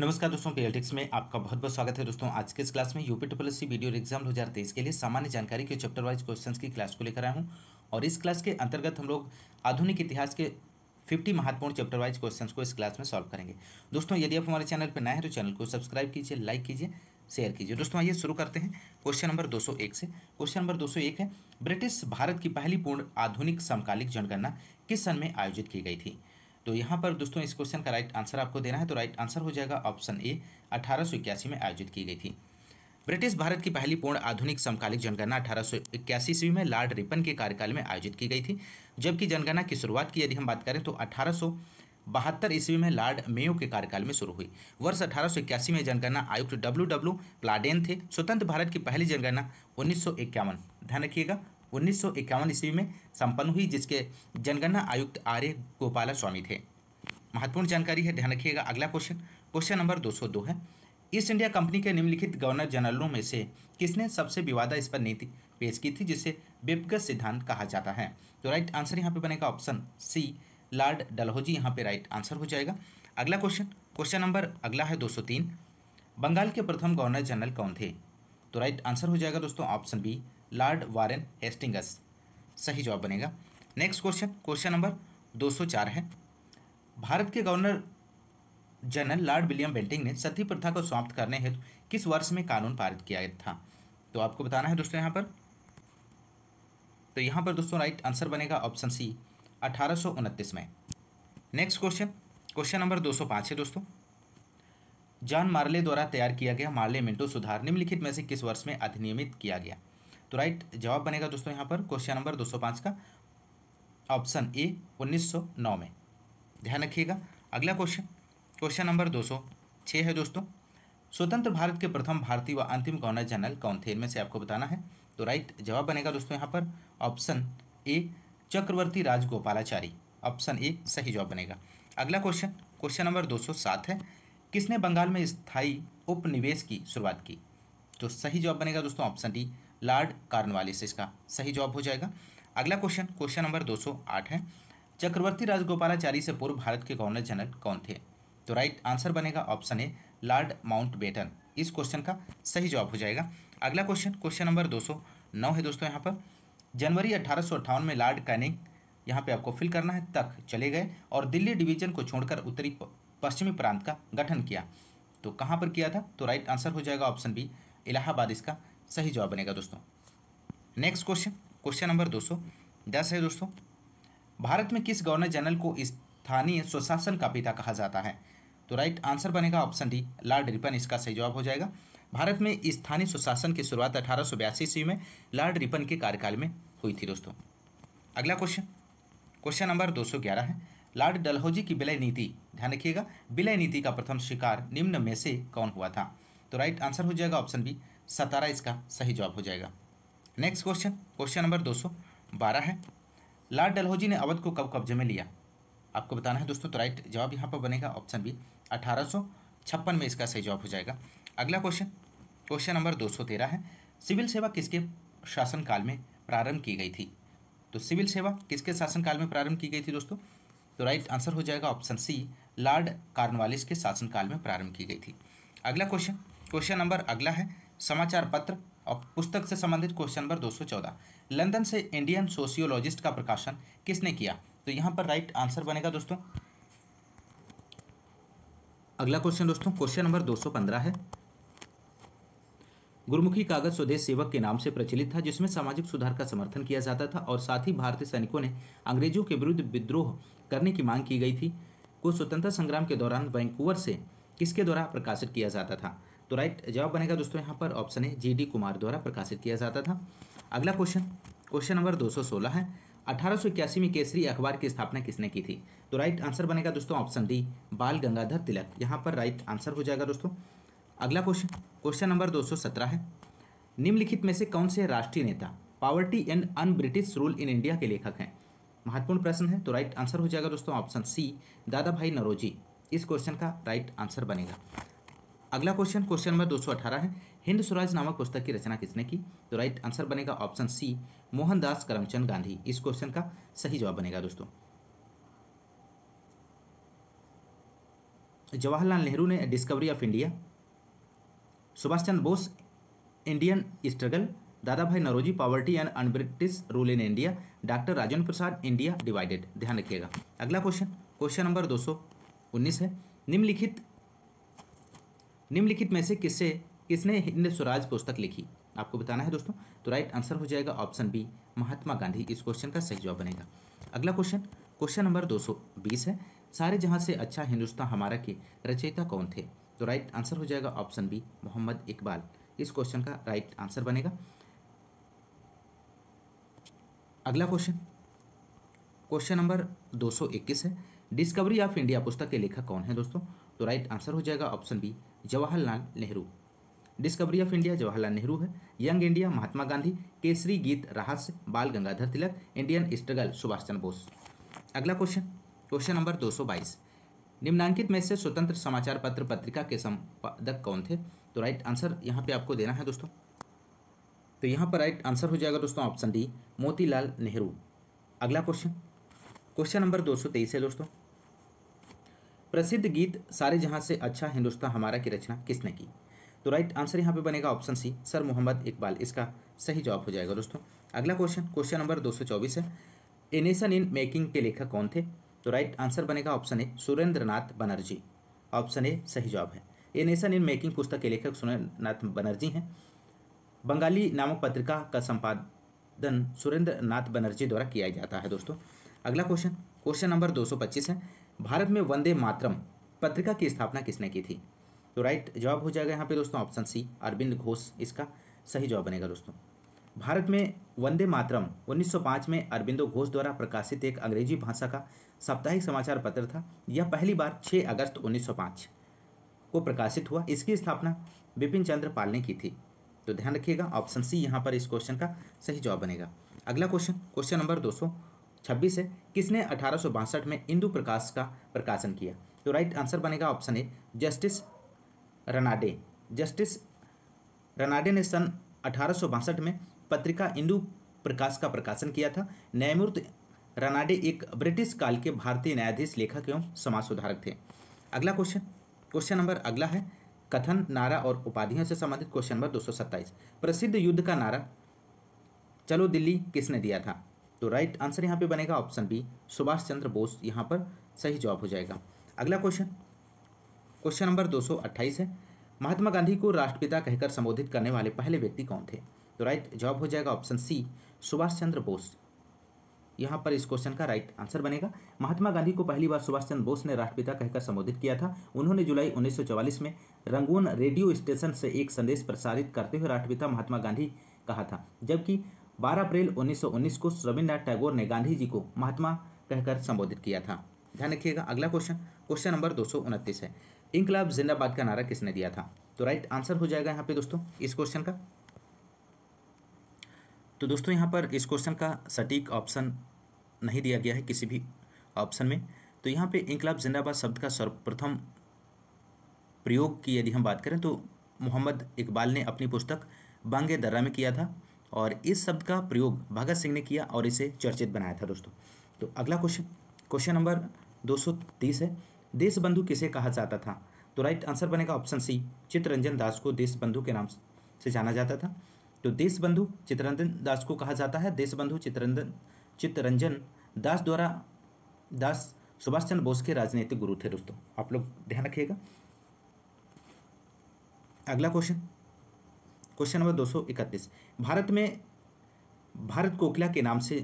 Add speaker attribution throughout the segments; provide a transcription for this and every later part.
Speaker 1: नमस्कार दोस्तों पीएलटिक्स में आपका बहुत बहुत स्वागत है दोस्तों आज के इस क्लास में UP triple C video exam 2023 के लिए सामान्य जानकारी के चैप्टर वाइज क्वेश्चंस की क्लास को लेकर आया हूं और इस क्लास के अंतर्गत हम लोग आधुनिक इतिहास के 50 महत्वपूर्ण चैप्टर वाइज क्वेश्चन को इस क्लास में सॉल्व करेंगे दोस्तों यदि आप हमारे चैनल पर नए हैं तो चैनल को सब्सक्राइब कीजिए लाइक कीजिए शेयर कीजिए दोस्तों आइए शुरू करते हैं क्वेश्चन नंबर दो से क्वेश्चन नंबर दो है ब्रिटिश भारत की पहली पूर्ण आधुनिक समकालिक जनगणना किस सन में आयोजित की गई थी तो यहाँ पर दोस्तों इस क्वेश्चन का राइट आंसर आपको देना है तो राइट आंसर हो जाएगा ऑप्शन ए अठारह में आयोजित की गई थी ब्रिटिश भारत की पहली पूर्ण आधुनिक समकालिक जनगणना अठारह सौ ईस्वी में लॉर्ड रिपन के कार्यकाल में आयोजित की गई थी जबकि जनगणना की शुरुआत की यदि हम बात करें तो अठारह बहत्तर ईस्वी में लॉर्ड मेयो के कार्यकाल में शुरू हुई वर्ष अठारह में जनगणना आयुक्त डब्ल्यू डब्ल्यू प्लाडेन थे स्वतंत्र भारत की पहली जनगणना उन्नीस ध्यान रखिएगा उन्नीस सौ इक्यावन ईस्वी में संपन्न हुई जिसके जनगणना आयुक्त आर्य गोपाला स्वामी थे महत्वपूर्ण जानकारी है ध्यान रखिएगा अगला क्वेश्चन क्वेश्चन नंबर 202 है ईस्ट इंडिया कंपनी के निम्नलिखित गवर्नर जनरलों में से किसने सबसे विवादास्पद नीति पेश की थी जिसे विपगत सिद्धांत कहा जाता है तो राइट आंसर यहाँ पे बनेगा ऑप्शन सी लॉर्ड डलहौजी यहाँ पे राइट आंसर हो जाएगा अगला क्वेश्चन क्वेश्चन नंबर अगला है 203 बंगाल के प्रथम गवर्नर जनरल कौन थे तो राइट आंसर हो जाएगा दोस्तों option B Lord Warren Hastings सही जवाब बनेगा नेक्स्ट क्वेश्चन क्वेश्चन नंबर 204 है भारत के governor general Lord William Bentinck ने सती प्रथा को समाप्त करने हेतु किस वर्ष में कानून पारित किया था तो आपको बताना है दोस्तों यहाँ पर तो यहाँ पर दोस्तों राइट आंसर बनेगा ऑप्शन सी अठारह में नेक्स्ट क्वेश्चन क्वेश्चन नंबर 205 है दोस्तों जॉन मार्ले द्वारा तैयार किया गया मार्ले मिंटो सुधार निम्नलिखित में से किस वर्ष में अधिनियमित किया गया तो राइट जवाब बनेगा दोस्तों यहाँ पर क्वेश्चन नंबर 205 का ऑप्शन ए 1909 में ध्यान रखिएगा अगला क्वेश्चन क्वेश्चन नंबर 206 है दोस्तों स्वतंत्र भारत के प्रथम भारतीय व अंतिम गवर्नर जनरल कौन थे इनमें से आपको बताना है तो राइट जवाब बनेगा दोस्तों यहाँ पर option A Chakravarti Rajagopalachari option A सही जवाब बनेगा अगला क्वेश्चन क्वेश्चन नंबर 207 है किसने बंगाल में स्थायी उपनिवेश की शुरुआत की तो सही जवाब बनेगा दोस्तों ऑप्शन डी लॉर्ड कार्नवालिस इसका सही जवाब हो जाएगा अगला क्वेश्चन क्वेश्चन नंबर 208 है चक्रवर्ती राजगोपालाचारी से पूर्व भारत के गवर्नर जनरल कौन थे तो राइट आंसर बनेगा option A Lord Mountbatten इस क्वेश्चन का सही जवाब हो जाएगा अगला क्वेश्चन क्वेश्चन नंबर 209 है दोस्तों यहाँ पर जनवरी अठारह में लॉर्ड कैनिंग यहाँ पे आपको फिल करना है तक चले गए और दिल्ली डिवीजन को छोड़कर उत्तरी पश्चिमी प्रांत का गठन किया तो कहाँ पर किया था तो राइट आंसर हो जाएगा ऑप्शन बी इलाहाबाद इसका सही जवाब बनेगा दोस्तों नेक्स्ट क्वेश्चन क्वेश्चन नंबर दो सौ दस है दोस्तों भारत में किस गवर्नर जनरल को स्थानीय स्वशासन का पिता कहा जाता है तो राइट आंसर बनेगा ऑप्शन डी लॉर्ड रिपन इसका सही जवाब हो जाएगा भारत में स्थानीय स्वशासन की शुरुआत अठारह सौ बयासी ईस्वी में लॉर्ड रिपन के कार्यकाल में हुई थी दोस्तों अगला क्वेश्चन क्वेश्चन नंबर दो सौ ग्यारह है लॉर्ड डलहौजी की विलय नीति ध्यान रखिएगा विलय नीति का प्रथम शिकार निम्न में से कौन हुआ था तो राइट आंसर हो जाएगा ऑप्शन बी सतारा इसका सही जवाब हो जाएगा नेक्स्ट क्वेश्चन क्वेश्चन नंबर दो सौ बारह है लॉर्ड डलहौजी ने अवध को कब कब्जे में लिया आपको बताना है दोस्तों तो राइट जवाब यहाँ पर बनेगा ऑप्शन बी अठारह में इसका सही जवाब हो जाएगा अगला क्वेश्चन क्वेश्चन नंबर दो सौ तेरह है सिविल सेवा किसके शासनकाल में प्रारंभ की गई थी तो सिविल सेवा किसके शासनकाल में प्रारंभ की गई थी दोस्तों तो राइट आंसर हो जाएगा ऑप्शन सी लॉर्ड कार्नवालिस के शासनकाल में प्रारंभ की गई थी अगला क्वेश्चन क्वेश्चन नंबर अगला है समाचार पत्र और पुस्तक से संबंधित क्वेश्चन नंबर 214 लंदन से इंडियन सोशियोलॉजिस्ट का प्रकाशन किसने किया तो यहाँ पर राइट आंसर बनेगा दोस्तों अगला क्वेश्चन दोस्तों क्वेश्चन नंबर 215 है गुरुमुखी कागज स्वदेश सेवक के नाम से प्रचलित था जिसमें सामाजिक सुधार का समर्थन किया जाता था और साथ ही भारतीय सैनिकों ने अंग्रेजों के विरुद्ध विद्रोह करने की मांग की गई थी को स्वतंत्रता संग्राम के दौरान वैंकूवर से किसके द्वारा प्रकाशित किया जाता था तो राइट जवाब बनेगा दोस्तों यहाँ पर option A G D Kumar द्वारा प्रकाशित किया जाता था अगला क्वेश्चन क्वेश्चन नंबर सोलह है अठारह में केसरी अखबार की स्थापना किसने की थी तो राइट आंसर बनेगा दोस्तों ऑप्शन डी बाल गंगाधर तिलक यहाँ पर राइट आंसर हो जाएगा दोस्तों अगला क्वेश्चन क्वेश्चन नंबर 217 है निम्नलिखित में से कौन से राष्ट्रीय नेता poverty and unbritish rule in India के लेखक हैं महत्वपूर्ण प्रश्न है तो राइट आंसर हो जाएगा दोस्तों ऑप्शन सी दादा भाई नरोजी इस क्वेश्चन का राइट आंसर बनेगा अगला क्वेश्चन क्वेश्चन नंबर दो है हिंद स्वराज नामक पुस्तक की रचना किसने की तो राइट आंसर बनेगा ऑप्शन सी मोहनदास करमचंद गांधी इस क्वेश्चन का सही जवाब बनेगा दोस्तों जवाहरलाल नेहरू ने discovery of India Subhash Chandra Bose Indian struggle Dadabhai Naoroji poverty and unbritish rule in India doctor Rajendra Prasad India divided ध्यान रखिएगा अगला क्वेश्चन क्वेश्चन नंबर 219 है निम्नलिखित निम्नलिखित में से किससे किसने हिंद स्वराज पुस्तक लिखी आपको बताना है दोस्तों तो राइट आंसर हो जाएगा ऑप्शन बी महात्मा गांधी इस क्वेश्चन का सही जवाब बनेगा अगला क्वेश्चन क्वेश्चन नंबर 220 है सारे जहां से अच्छा हिंदुस्तान हमारा के रचयिता कौन थे तो राइट आंसर हो जाएगा ऑप्शन बी मोहम्मद इकबाल इस क्वेश्चन का राइट आंसर बनेगा अगला क्वेश्चन क्वेश्चन नंबर 221 है डिस्कवरी ऑफ इंडिया पुस्तक के लेखक कौन है दोस्तों तो राइट आंसर हो जाएगा option B Jawaharlal Nehru discovery of India Jawaharlal Nehru है young India Mahatma Gandhi Kesari Gita Rahasya Bal Gangadhar Tilak Indian struggle Subhash Chandra Bose अगला क्वेश्चन क्वेश्चन नंबर 222 निम्नांकित में से स्वतंत्र समाचार पत्र पत्रिका के संपादक कौन थे तो राइट आंसर यहाँ पे आपको देना है दोस्तों तो यहाँ पर राइट आंसर हो जाएगा दोस्तों ऑप्शन डी मोतीलाल नेहरू अगला क्वेश्चन क्वेश्चन नंबर दो है दोस्तों प्रसिद्ध गीत सारे जहां से अच्छा हिंदुस्तान हमारा की रचना किसने की तो राइट आंसर यहाँ पे बनेगा option C sir Mohammad Iqbal इसका सही जवाब हो जाएगा दोस्तों अगला क्वेश्चन क्वेश्चन नंबर 224 है ए नेशन इन मेकिंग के लेखक कौन थे तो राइट आंसर बनेगा option A Surendra Nath Banerjee option A सही जवाब है ए नेशन इन मेकिंग पुस्तक के लेखक सुरेंद्र नाथ बनर्जी हैं बंगाली नामक पत्रिका का संपादन सुरेंद्र नाथ बनर्जी द्वारा किया जाता है दोस्तों अगला क्वेश्चन क्वेश्चन नंबर 225 है भारत में वंदे मातरम पत्रिका की स्थापना किसने की थी तो राइट जवाब हो जाएगा यहाँ पे दोस्तों ऑप्शन सी अरविंद घोष इसका सही जवाब बनेगा दोस्तों भारत में वंदे मातरम 1905 में अरविंदो घोष द्वारा प्रकाशित एक अंग्रेजी भाषा का साप्ताहिक समाचार पत्र था यह पहली बार 6 अगस्त 1905 को प्रकाशित हुआ इसकी स्थापना बिपिन चंद्र पाल ने की थी तो ध्यान रखिएगा ऑप्शन सी यहाँ पर इस क्वेश्चन का सही जवाब बनेगा अगला क्वेश्चन क्वेश्चन नंबर दो छब्बीस है किसने अठारह में इंदु प्रकाश का प्रकाशन किया तो राइट आंसर बनेगा option A justice Ranade justice Ranade ने सन अठारह में पत्रिका इंदु प्रकाश का प्रकाशन किया था न्यायमूर्ति रनाडे एक ब्रिटिश काल के भारतीय न्यायाधीश लेखक एवं समाज सुधारक थे अगला क्वेश्चन क्वेश्चन नंबर अगला है कथन नारा और उपाधियों से संबंधित क्वेश्चन नंबर 227 प्रसिद्ध युद्ध का नारा चलो दिल्ली किसने दिया था तो राइट आंसर यहाँ पे बनेगा ऑप्शन बी सुभाष चंद्र बोस यहाँ पर सही जवाब हो जाएगा अगला क्वेश्चन क्वेश्चन नंबर दो है महात्मा गांधी को राष्ट्रपिता कहकर संबोधित करने वाले पहले व्यक्ति कौन थे तो राइट जवाब हो जाएगा ऑप्शन सी सुभाष चंद्र बोस यहाँ पर इस क्वेश्चन का राइट आंसर बनेगा महात्मा गांधी को पहली बार सुभाष चंद्र बोस ने राष्ट्रपिता कहकर संबोधित किया था उन्होंने जुलाई 1944 में रंगून रेडियो स्टेशन से एक संदेश प्रसारित करते हुए राष्ट्रपिता महात्मा गांधी कहा था जबकि 12 अप्रैल 1919 को रविन्द्रनाथ टैगोर ने गांधी जी को महात्मा कहकर संबोधित किया था ध्यान रखिएगा अगला क्वेश्चन क्वेश्चन नंबर दो है इंकलाब जिंदाबाद का नारा किसने दिया था तो राइट आंसर हो जाएगा यहाँ पे दोस्तों इस क्वेश्चन का तो दोस्तों यहाँ पर इस क्वेश्चन का सटीक ऑप्शन नहीं दिया गया है किसी भी ऑप्शन में तो यहाँ पे इंकलाब जिंदाबाद शब्द का सर्वप्रथम प्रयोग की यदि हम बात करें तो मोहम्मद इकबाल ने अपनी पुस्तक बांगे दर्रा में किया था और इस शब्द का प्रयोग भगत सिंह ने किया और इसे चर्चित बनाया था दोस्तों तो अगला क्वेश्चन क्वेश्चन नंबर 230 है देश बंधु किसे कहा जाता था तो राइट आंसर बनेगा ऑप्शन सी चित्ररंजन दास को देश बंधु के नाम से जाना जाता था तो देश बंधु चित्ररंजन दास को कहा जाता है देश बंधु चित्ररंजन चित्ररंजन दास द्वारा दास सुभाष चंद्र बोस के राजनीतिक गुरु थे दोस्तों आप लोग ध्यान रखिएगा अगला क्वेश्चन क्वेश्चन नंबर दो भारत में भारत कोकिला के नाम से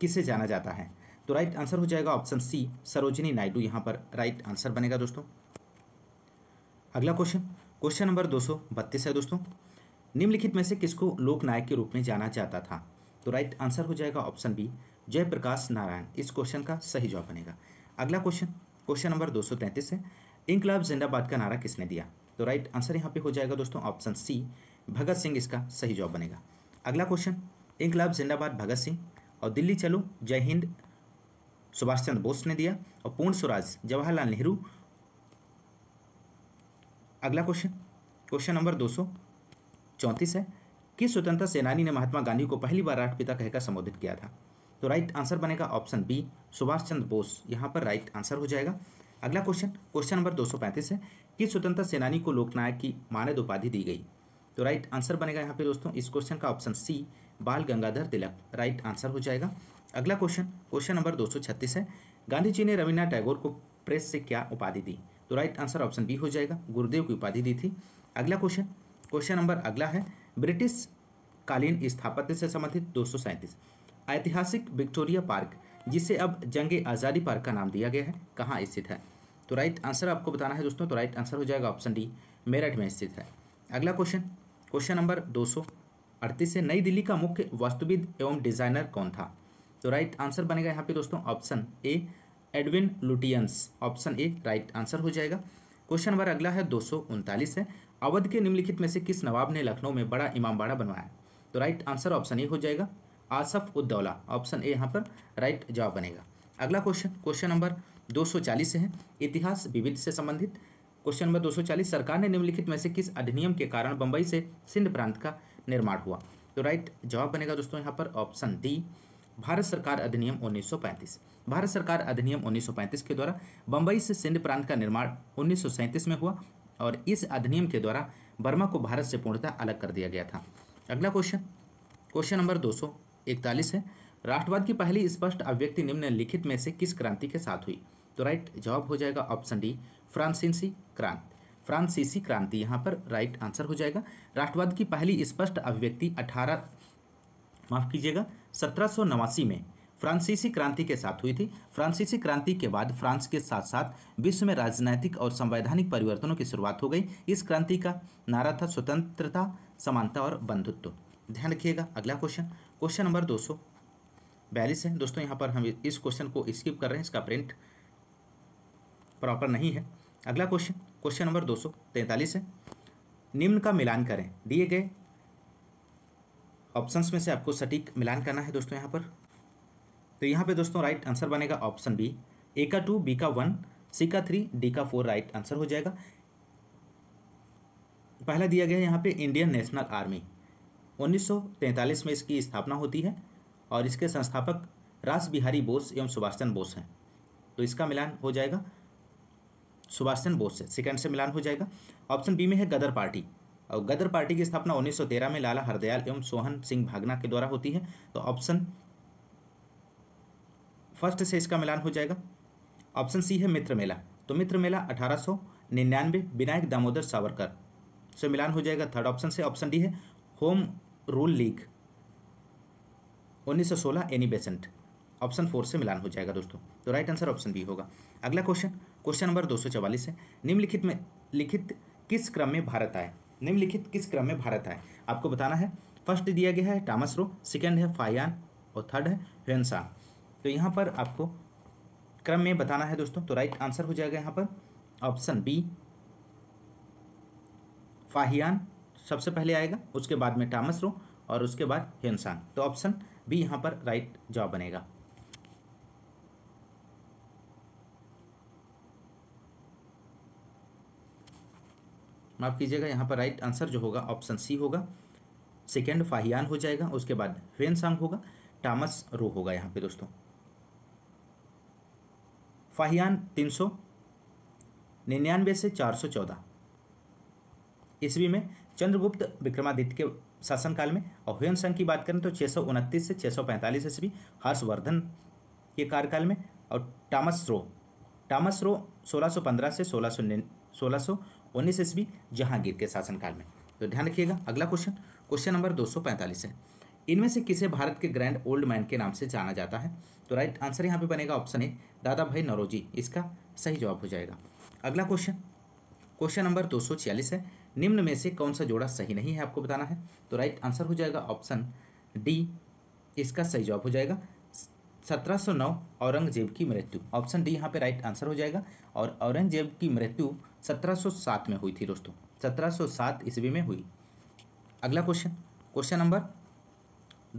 Speaker 1: किसे जाना जाता है तो राइट आंसर हो जाएगा ऑप्शन सी सरोजिनी नायडू यहां पर राइट आंसर बनेगा दोस्तों अगला क्वेश्चन क्वेश्चन नंबर दो है दोस्तों निम्नलिखित में से किसको लोकनायक के रूप में जाना जाता था तो राइट आंसर हो जाएगा ऑप्शन बी जयप्रकाश नारायण इस क्वेश्चन का सही जवाब बनेगा अगला क्वेश्चन क्वेश्चन नंबर दो है इंकलाब जिंदाबाद का नारा किसने दिया तो राइट आंसर यहाँ पे हो जाएगा दोस्तों ऑप्शन सी भगत सिंह इसका सही जवाब बनेगा अगला क्वेश्चन इंकलाब जिंदाबाद भगत सिंह और दिल्ली चलो जय हिंद सुभाष चंद्र बोस ने दिया और पूर्ण स्वराज जवाहरलाल नेहरू अगला क्वेश्चन क्वेश्चन नंबर दो है किस स्वतंत्रता सेनानी ने महात्मा गांधी को पहली बार राष्ट्रपिता कहकर संबोधित किया था तो राइट आंसर बनेगा ऑप्शन बी सुभाष चंद्र बोस यहाँ पर राइट आंसर हो जाएगा अगला क्वेश्चन क्वेश्चन नंबर 235 है किस स्वतंत्रता सेनानी को लोकनायक की मानद उपाधि दी गई तो राइट आंसर बनेगा यहाँ पे दोस्तों इस क्वेश्चन का ऑप्शन सी बाल गंगाधर तिलक राइट आंसर हो जाएगा अगला क्वेश्चन क्वेश्चन नंबर 236 है गांधी जी ने रविन्द्रनाथ टैगोर को प्रेस से क्या उपाधि दी तो राइट आंसर ऑप्शन बी हो जाएगा गुरुदेव की उपाधि दी थी अगला क्वेश्चन क्वेश्चन नंबर अगला है ब्रिटिश कालीन स्थापत्य से संबंधित दो ऐतिहासिक विक्टोरिया पार्क जिसे अब जंग आज़ादी पार्क का नाम दिया गया है कहाँ स्थित है तो राइट आंसर आपको बताना है दोस्तों तो राइट आंसर हो जाएगा ऑप्शन डी मेरठ में स्थित है अगला क्वेश्चन क्वेश्चन नंबर दो अड़तीस से नई दिल्ली का मुख्य वास्तुविद एवं डिज़ाइनर कौन था तो राइट आंसर बनेगा यहाँ पे दोस्तों option A Edwin Lutyens option A right answer हो जाएगा क्वेश्चन नंबर अगला है दो है अवध के निम्नलिखित में से किस नवाब ने लखनऊ में बड़ा इमामबाड़ा बनवाया तो राइट आंसर ऑप्शन ए हो जाएगा आसफ उद्दौला ऑप्शन ए यहाँ पर राइट जवाब बनेगा अगला क्वेश्चन क्वेश्चन नंबर 240 है इतिहास विविध से संबंधित क्वेश्चन नंबर 240 सरकार ने निम्नलिखित में से किस अधिनियम के कारण बंबई से सिंध प्रांत का निर्माण हुआ तो राइट जवाब बनेगा दोस्तों यहाँ पर ऑप्शन डी भारत सरकार अधिनियम 1935 भारत सरकार अधिनियम 1935 के द्वारा बंबई से सिंध प्रांत का निर्माण उन्नीस में हुआ और इस अधिनियम के द्वारा बर्मा को भारत से पूर्णतः अलग कर दिया गया था अगला क्वेश्चन क्वेश्चन नंबर इकतालीस है राष्ट्रवाद की पहली स्पष्ट अभिव्यक्ति निम्नलिखित में से किस क्रांति के साथ हुई तो राइट जवाब हो जाएगा ऑप्शन डी फ्रांसीसी क्रांति फ्रांसीसी क्रांति यहाँ पर राइट आंसर हो जाएगा राष्ट्रवाद की पहली स्पष्ट अभिव्यक्ति अठारह माफ़ कीजिएगा सत्रह में फ्रांसीसी क्रांति के साथ हुई थी फ्रांसीसी क्रांति के बाद फ्रांस के साथ साथ विश्व में राजनैतिक और संवैधानिक परिवर्तनों की शुरुआत हो गई इस क्रांति का नारा था स्वतंत्रता समानता और बंधुत्व ध्यान रखिएगा अगला क्वेश्चन क्वेश्चन नंबर दो सौ बयालीस है दोस्तों यहाँ पर हम इस क्वेश्चन को स्किप कर रहे हैं इसका प्रिंट प्रॉपर नहीं है अगला क्वेश्चन क्वेश्चन नंबर दो है निम्न का मिलान करें दिए गए ऑप्शंस में से आपको सटीक मिलान करना है दोस्तों यहाँ पर तो यहाँ पे दोस्तों राइट आंसर बनेगा ऑप्शन बी ए का टू बी का वन सी का थ्री डी का फोर राइट आंसर हो जाएगा पहला दिया गया है यहाँ पे इंडियन नेशनल आर्मी 1943 में इसकी स्थापना होती है और इसके संस्थापक रास बिहारी बोस एवं सुभाष चंद्र बोस हैं तो इसका मिलान हो जाएगा सुभाष चंद्र बोस से सेकंड से मिलान हो जाएगा ऑप्शन बी में है गदर पार्टी और गदर पार्टी की स्थापना 1913 में लाला हरदयाल एवं सोहन सिंह भागना के द्वारा होती है तो ऑप्शन फर्स्ट से इसका मिलान हो जाएगा ऑप्शन सी है मित्र मेला तो मित्र मेला अठारह विनायक दामोदर सावरकर से मिलान हो जाएगा थर्ड ऑप्शन से ऑप्शन डी है home rule league 1916 Annie Besant option four से मिलान हो जाएगा दोस्तों तो राइट आंसर ऑप्शन बी होगा अगला क्वेश्चन क्वेश्चन नंबर दो है निम्नलिखित में लिखित किस क्रम में भारत आए निम्नलिखित किस क्रम में भारत आए आपको बताना है फर्स्ट दिया गया है टामस रो सेकेंड है फायान और थर्ड है ह्वेंसा तो यहाँ पर आपको क्रम में बताना है दोस्तों तो राइट आंसर हो जाएगा यहाँ पर ऑप्शन बी फाहियान सबसे पहले आएगा उसके बाद में टामसरो और उसके बाद ह्वेंसा तो ऑप्शन बी यहाँ पर राइट जवाब बनेगा माफ़ कीजिएगा यहाँ पर राइट आंसर जो होगा ऑप्शन सी होगा सेकेंड फाहियान हो जाएगा उसके बाद ह्वेन सांग होगा टामस रो होगा यहाँ पे दोस्तों फाहियान तीन सौ निन्यानवे से चार सौ चौदह ईस्वी में चंद्रगुप्त विक्रमादित्य के शासनकाल में और ह्वेन संघ की बात करें तो छः सौ उनतीस से छः सौ पैंतालीस ईस्वी हर्षवर्धन के कार्यकाल में और टामस रो टामस रो सोलह सौ पंद्रह से सोलह सौ सोलह सौ उन्नीस ईस्वी जहांगीर के शासनकाल में तो ध्यान रखिएगा अगला क्वेश्चन क्वेश्चन नंबर 245 है इनमें से किसे भारत के ग्रैंड ओल्ड मैन के नाम से जाना जाता है तो राइट आंसर यहाँ पे बनेगा ऑप्शन ए दादा भाई नरोजी इसका सही जवाब हो जाएगा अगला क्वेश्चन क्वेश्चन नंबर 246 है निम्न में से कौन सा जोड़ा सही नहीं है आपको बताना है तो राइट आंसर हो जाएगा ऑप्शन डी इसका सही जवाब हो जाएगा 1709 औरंगजेब की मृत्यु ऑप्शन डी यहाँ पे राइट आंसर हो जाएगा और औरंगजेब की मृत्यु 1707 में हुई थी दोस्तों 1707 ईस्वी में हुई अगला क्वेश्चन क्वेश्चन नंबर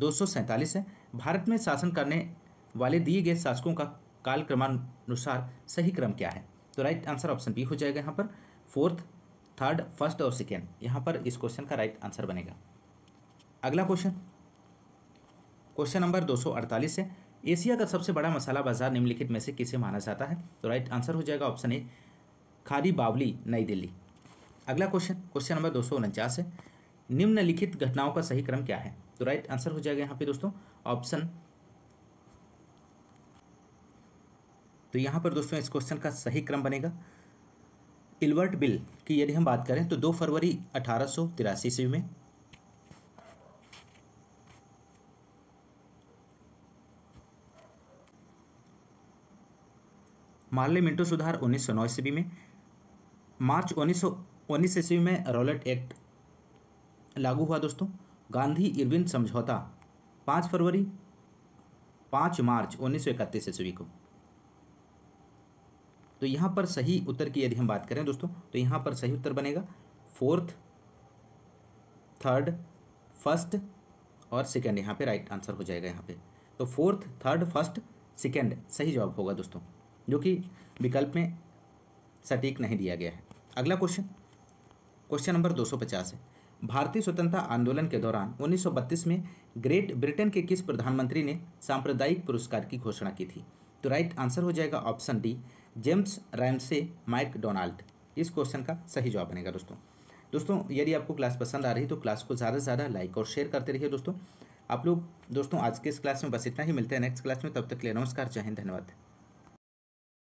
Speaker 1: दो है भारत में शासन करने वाले दिए गए शासकों का काल क्रमानुसार सही क्रम क्या है तो राइट आंसर ऑप्शन बी हो जाएगा यहाँ पर फोर्थ थर्ड फर्स्ट और सेकेंड यहाँ पर इस क्वेश्चन का राइट आंसर बनेगा अगला क्वेश्चन क्वेश्चन नंबर 248 है एशिया का सबसे बड़ा मसाला बाजार निम्नलिखित में से किसे माना जाता है तो राइट आंसर हो जाएगा ऑप्शन ए खारी बावली नई दिल्ली अगला क्वेश्चन क्वेश्चन नंबर दो सौ उनचास है निम्नलिखित घटनाओं का सही क्रम क्या है तो राइट आंसर हो जाएगा यहाँ पे दोस्तों ऑप्शन तो यहाँ पर दोस्तों इस क्वेश्चन का सही क्रम बनेगा इल्वर्ट बिल की यदि हम बात करें तो दो फरवरी अठारह सौ ईस्वी में मार्ले मिंटो सुधार उन्नीस सौ नौ ईस्वी में मार्च उन्नीस सौ उन्नीस ईस्वी में रॉलेट एक्ट लागू हुआ दोस्तों गांधी इरविन समझौता पाँच फरवरी पाँच मार्च उन्नीस सौ इकतीस ईस्वी को तो यहाँ पर सही उत्तर की यदि हम बात करें दोस्तों तो यहाँ पर सही उत्तर बनेगा फोर्थ थर्ड फर्स्ट और सेकेंड यहाँ पे राइट आंसर हो जाएगा यहाँ पे तो फोर्थ थर्ड फर्स्ट सेकेंड सही जवाब होगा दोस्तों जो कि विकल्प में सटीक नहीं दिया गया है अगला क्वेश्चन क्वेश्चन नंबर 250 है भारतीय स्वतंत्रता आंदोलन के दौरान 1932 में ग्रेट ब्रिटेन के किस प्रधानमंत्री ने सांप्रदायिक पुरस्कार की घोषणा की थी तो राइट आंसर हो जाएगा option D James Ramsay MacDonald इस क्वेश्चन का सही जवाब बनेगा दोस्तों दोस्तों यदि आपको क्लास पसंद आ रही तो क्लास को ज़्यादा से ज़्यादा लाइक और शेयर करते रहिए दोस्तों आप लोग दोस्तों आज के इस क्लास में बस इतना ही मिलते हैं नेक्स्ट क्लास में तब तक के लिए नमस्कार जय हिंद धन्यवाद